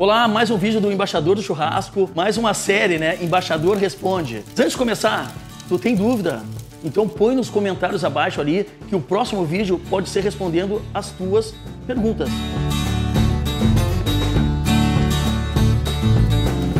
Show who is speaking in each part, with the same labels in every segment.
Speaker 1: Olá, mais um vídeo do Embaixador do Churrasco, mais uma série, né? Embaixador Responde. Antes de começar, tu tem dúvida? Então põe nos comentários abaixo ali que o próximo vídeo pode ser respondendo as tuas perguntas.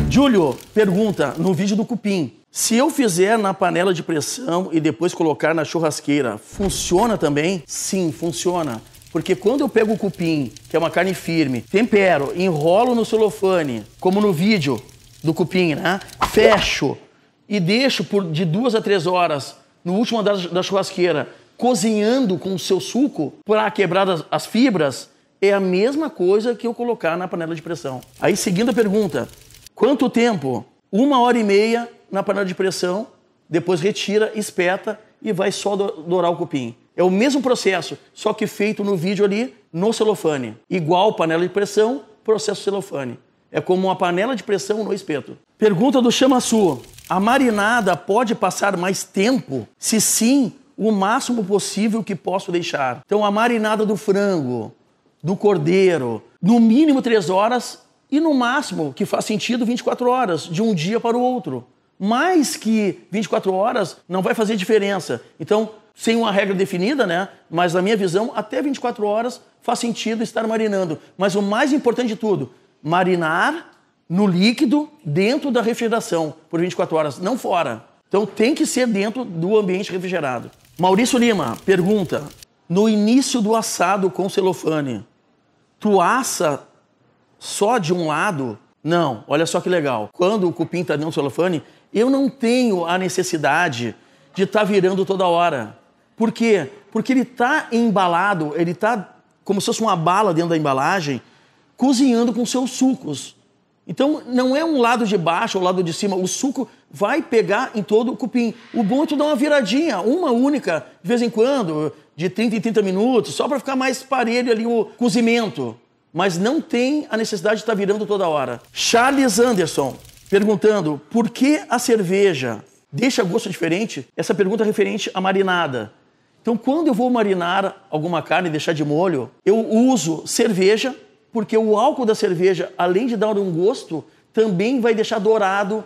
Speaker 1: Júlio pergunta no vídeo do cupim: se eu fizer na panela de pressão e depois colocar na churrasqueira, funciona também? Sim, funciona. Porque quando eu pego o cupim, que é uma carne firme, tempero, enrolo no celofane, como no vídeo do cupim, né? Fecho e deixo por de duas a três horas no último andar da churrasqueira, cozinhando com o seu suco para quebrar as, as fibras, é a mesma coisa que eu colocar na panela de pressão. Aí, seguindo a pergunta, quanto tempo? Uma hora e meia na panela de pressão, depois retira, espeta e vai só dourar o cupim. É o mesmo processo, só que feito no vídeo ali, no celofane. Igual panela de pressão, processo celofane. É como uma panela de pressão no espeto. Pergunta do Chamassu. A marinada pode passar mais tempo? Se sim, o máximo possível que posso deixar. Então, a marinada do frango, do cordeiro, no mínimo 3 horas e no máximo, que faz sentido, 24 horas, de um dia para o outro mais que 24 horas não vai fazer diferença. Então, sem uma regra definida, né? Mas na minha visão, até 24 horas faz sentido estar marinando. Mas o mais importante de tudo, marinar no líquido dentro da refrigeração por 24 horas, não fora. Então tem que ser dentro do ambiente refrigerado. Maurício Lima pergunta: no início do assado com celofane, tu assa só de um lado? Não, olha só que legal. Quando o cupim está dentro do celofane, eu não tenho a necessidade de estar tá virando toda hora. Por quê? Porque ele está embalado, ele está como se fosse uma bala dentro da embalagem, cozinhando com seus sucos. Então, não é um lado de baixo ou lado de cima, o suco vai pegar em todo o cupim. O bom é tu dar uma viradinha, uma única, de vez em quando, de 30 em 30 minutos, só para ficar mais parelho ali o cozimento. Mas não tem a necessidade de estar tá virando toda hora. Charles Anderson, perguntando por que a cerveja deixa gosto diferente? Essa pergunta é referente à marinada. Então, quando eu vou marinar alguma carne e deixar de molho, eu uso cerveja, porque o álcool da cerveja, além de dar um gosto, também vai deixar dourado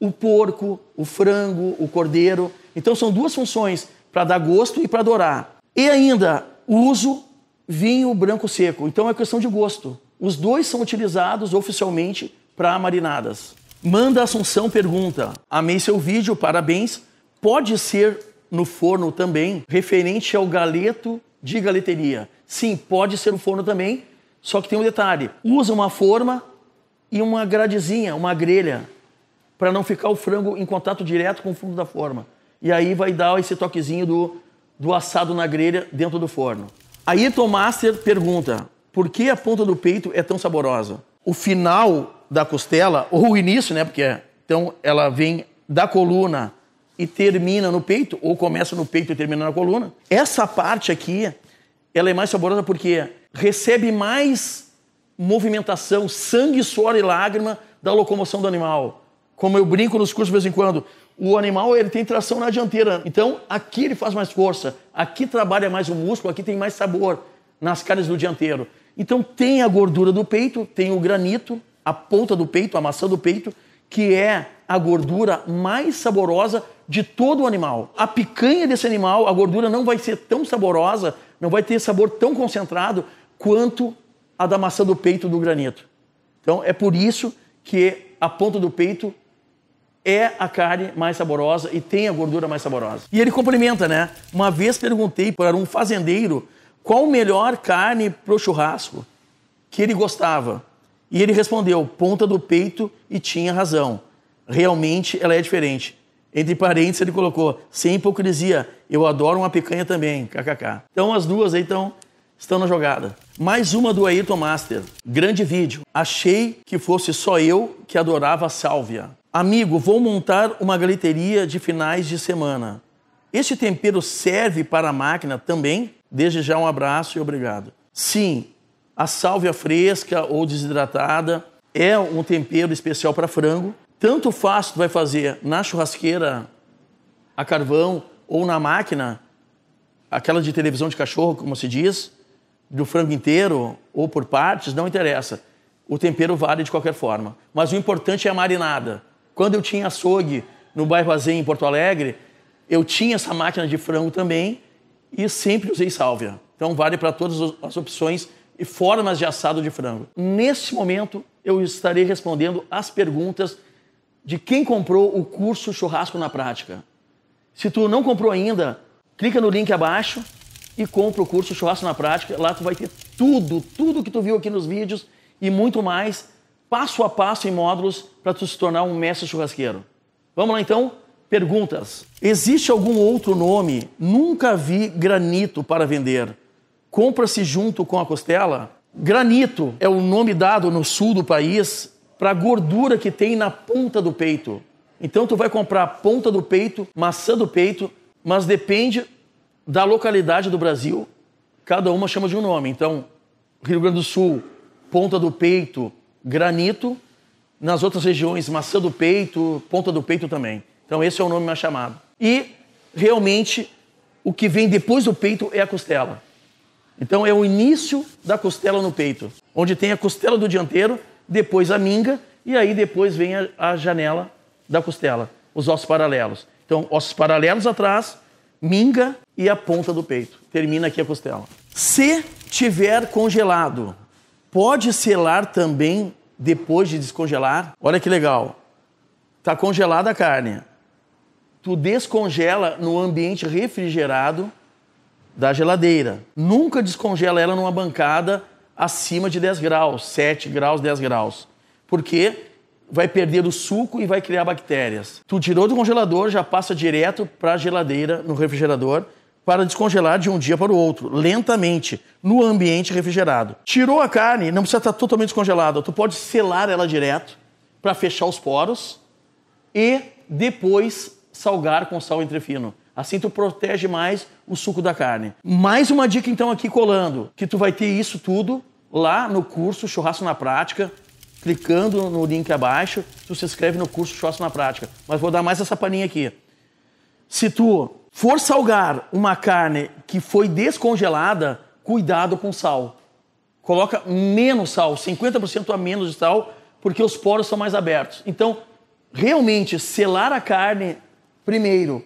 Speaker 1: o porco, o frango, o cordeiro. Então, são duas funções, para dar gosto e para dourar. E ainda, uso vinho branco seco. Então, é questão de gosto. Os dois são utilizados oficialmente para Marinadas. Manda Assunção pergunta: Amei seu vídeo, parabéns. Pode ser no forno também, referente ao galeto de galeteria. Sim, pode ser no forno também, só que tem um detalhe: usa uma forma e uma gradezinha, uma grelha, para não ficar o frango em contato direto com o fundo da forma. E aí vai dar esse toquezinho do, do assado na grelha dentro do forno. Aí Master pergunta: por que a ponta do peito é tão saborosa? o final da costela, ou o início, né? Porque então ela vem da coluna e termina no peito, ou começa no peito e termina na coluna. Essa parte aqui, ela é mais saborosa porque recebe mais movimentação, sangue, suor e lágrima da locomoção do animal. Como eu brinco nos cursos de vez em quando, o animal ele tem tração na dianteira. Então aqui ele faz mais força, aqui trabalha mais o músculo, aqui tem mais sabor nas carnes do dianteiro. Então tem a gordura do peito, tem o granito, a ponta do peito, a maçã do peito, que é a gordura mais saborosa de todo o animal. A picanha desse animal, a gordura não vai ser tão saborosa, não vai ter sabor tão concentrado quanto a da maçã do peito do granito. Então é por isso que a ponta do peito é a carne mais saborosa e tem a gordura mais saborosa. E ele complementa, né? Uma vez perguntei para um fazendeiro qual melhor carne para o churrasco que ele gostava. E ele respondeu, ponta do peito, e tinha razão. Realmente ela é diferente. Entre parênteses, ele colocou, sem hipocrisia, eu adoro uma picanha também, kkk. Então as duas aí estão, estão na jogada. Mais uma do Ayrton Master. Grande vídeo. Achei que fosse só eu que adorava sálvia. Amigo, vou montar uma galeteria de finais de semana. Este tempero serve para a máquina também? Desde já um abraço e obrigado. Sim, a sálvia fresca ou desidratada é um tempero especial para frango. Tanto faz tu vai fazer na churrasqueira a carvão ou na máquina, aquela de televisão de cachorro, como se diz, do frango inteiro ou por partes, não interessa. O tempero vale de qualquer forma. Mas o importante é a marinada. Quando eu tinha açougue no bairro Azem, em Porto Alegre, eu tinha essa máquina de frango também e sempre usei sálvia. Então vale para todas as opções e formas de assado de frango. Neste momento, eu estarei respondendo as perguntas de quem comprou o curso Churrasco na Prática. Se tu não comprou ainda, clica no link abaixo e compra o curso Churrasco na Prática. Lá tu vai ter tudo, tudo que tu viu aqui nos vídeos e muito mais, passo a passo em módulos para tu se tornar um mestre churrasqueiro. Vamos lá então? Perguntas. Existe algum outro nome? Nunca vi granito para vender. Compra-se junto com a costela? Granito é o nome dado no sul do país para a gordura que tem na ponta do peito. Então tu vai comprar ponta do peito, maçã do peito, mas depende da localidade do Brasil, cada uma chama de um nome. Então, Rio Grande do Sul, ponta do peito, granito, nas outras regiões, maçã do peito, ponta do peito também. Então, esse é o nome mais chamado. E, realmente, o que vem depois do peito é a costela. Então, é o início da costela no peito, onde tem a costela do dianteiro, depois a minga, e aí depois vem a, a janela da costela, os ossos paralelos. Então, ossos paralelos atrás, minga e a ponta do peito. Termina aqui a costela. Se tiver congelado, pode selar também depois de descongelar. Olha que legal. Está congelada a carne tu descongela no ambiente refrigerado da geladeira. Nunca descongela ela numa bancada acima de 10 graus, 7 graus, 10 graus. Porque vai perder o suco e vai criar bactérias. Tu tirou do congelador, já passa direto para a geladeira, no refrigerador, para descongelar de um dia para o outro, lentamente, no ambiente refrigerado. Tirou a carne, não precisa estar tá totalmente descongelada, tu pode selar ela direto para fechar os poros e depois salgar com sal entre fino, Assim tu protege mais o suco da carne. Mais uma dica então aqui colando, que tu vai ter isso tudo lá no curso Churrasco na Prática, clicando no link abaixo, tu se inscreve no curso Churrasco na Prática. Mas vou dar mais essa paninha aqui. Se tu for salgar uma carne que foi descongelada, cuidado com sal. Coloca menos sal, 50% a menos de sal, porque os poros são mais abertos. Então, realmente selar a carne Primeiro,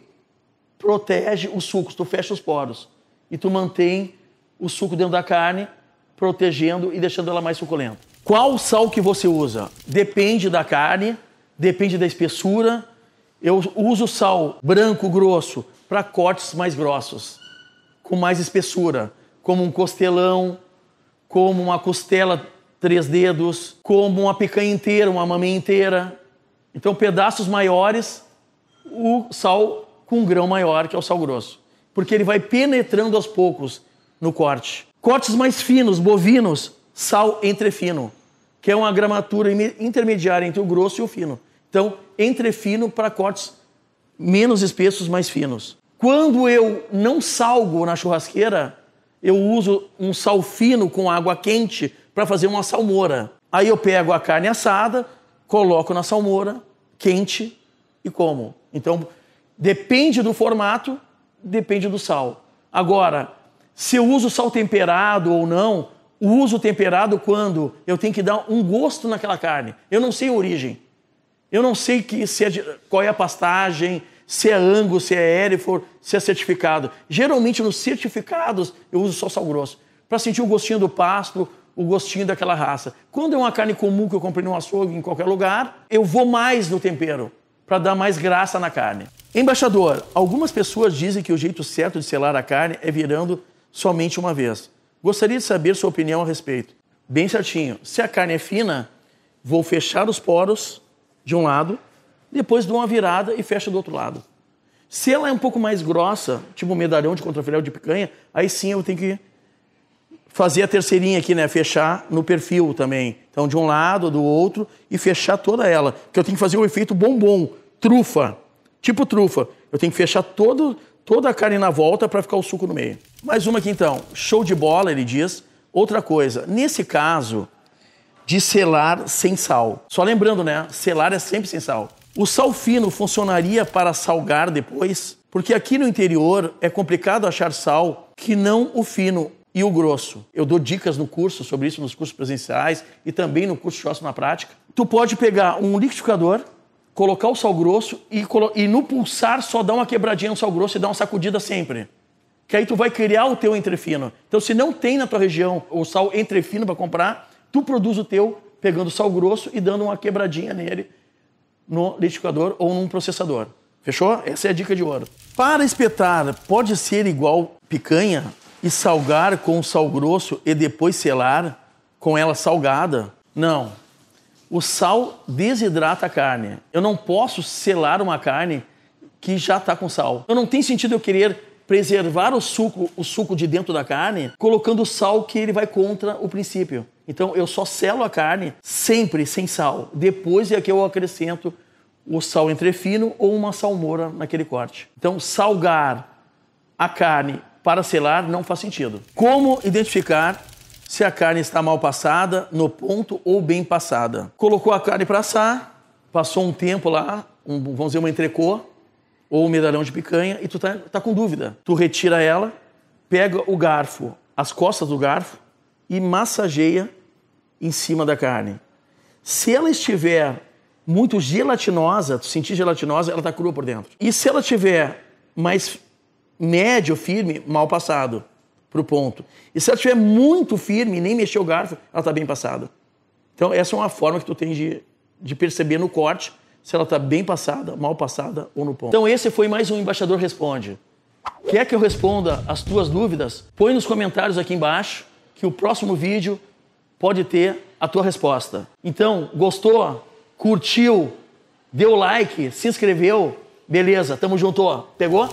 Speaker 1: protege os sucos, tu fecha os poros e tu mantém o suco dentro da carne, protegendo e deixando ela mais suculenta. Qual sal que você usa? Depende da carne, depende da espessura. Eu uso sal branco grosso para cortes mais grossos, com mais espessura, como um costelão, como uma costela três dedos, como uma picanha inteira, uma maminha inteira. Então pedaços maiores o sal com um grão maior, que é o sal grosso, porque ele vai penetrando aos poucos no corte. Cortes mais finos, bovinos, sal entrefino, que é uma gramatura intermediária entre o grosso e o fino. Então, entrefino para cortes menos espessos, mais finos. Quando eu não salgo na churrasqueira, eu uso um sal fino com água quente para fazer uma salmoura. Aí eu pego a carne assada, coloco na salmoura quente e como. Então, depende do formato, depende do sal. Agora, se eu uso sal temperado ou não, uso temperado quando eu tenho que dar um gosto naquela carne. Eu não sei a origem. Eu não sei que, se é de, qual é a pastagem, se é Angus, se é Hereford, se é certificado. Geralmente nos certificados eu uso só sal grosso, para sentir o gostinho do pasto, o gostinho daquela raça. Quando é uma carne comum que eu comprei num açougue, em qualquer lugar, eu vou mais no tempero para dar mais graça na carne. Embaixador, algumas pessoas dizem que o jeito certo de selar a carne é virando somente uma vez. Gostaria de saber sua opinião a respeito. Bem certinho. Se a carne é fina, vou fechar os poros de um lado, depois dou uma virada e fecho do outro lado. Se ela é um pouco mais grossa, tipo um medalhão de contrafilé de picanha, aí sim eu tenho que fazer a terceirinha aqui, né? Fechar no perfil também. Então, de um lado, do outro, e fechar toda ela. Porque eu tenho que fazer o efeito bombom, trufa, tipo trufa. Eu tenho que fechar todo, toda a carne na volta para ficar o suco no meio. Mais uma aqui então. Show de bola, ele diz. Outra coisa, nesse caso, de selar sem sal. Só lembrando, né? Selar é sempre sem sal. O sal fino funcionaria para salgar depois? Porque aqui no interior é complicado achar sal que não o fino e o grosso. Eu dou dicas no curso sobre isso, nos cursos presenciais e também no curso de na prática. Tu pode pegar um liquidificador, colocar o sal grosso e, e no pulsar só dar uma quebradinha no sal grosso e dar uma sacudida sempre que aí tu vai criar o teu entrefino. Então, se não tem na tua região o sal entrefino para comprar, tu produz o teu pegando sal grosso e dando uma quebradinha nele no liquidificador ou num processador. Fechou? Essa é a dica de ouro. Para espetar, pode ser igual picanha? e salgar com sal grosso e depois selar com ela salgada. Não. O sal desidrata a carne. Eu não posso selar uma carne que já está com sal. Eu não tem sentido eu querer preservar o suco, o suco de dentro da carne, colocando sal que ele vai contra o princípio. Então eu só selo a carne sempre sem sal. Depois é que eu acrescento o sal entrefino ou uma salmoura naquele corte. Então salgar a carne para selar não faz sentido. Como identificar se a carne está mal passada, no ponto ou bem passada? Colocou a carne para assar, passou um tempo lá, um, vamos dizer uma entrecô ou um medalhão de picanha e tu tá, tá com dúvida. Tu retira ela, pega o garfo, as costas do garfo e massageia em cima da carne. Se ela estiver muito gelatinosa, tu sentir gelatinosa, ela tá crua por dentro. E se ela tiver mais médio, firme, mal passado para o ponto. E se ela estiver muito firme nem mexer o garfo, ela está bem passada. Então, essa é uma forma que tu tem de, de perceber no corte se ela está bem passada, mal passada ou no ponto. Então, esse foi mais um Embaixador Responde. Quer que eu responda as tuas dúvidas? Põe nos comentários aqui embaixo que o próximo vídeo pode ter a tua resposta. Então, gostou? Curtiu? Deu like? Se inscreveu? Beleza, tamo junto. Pegou?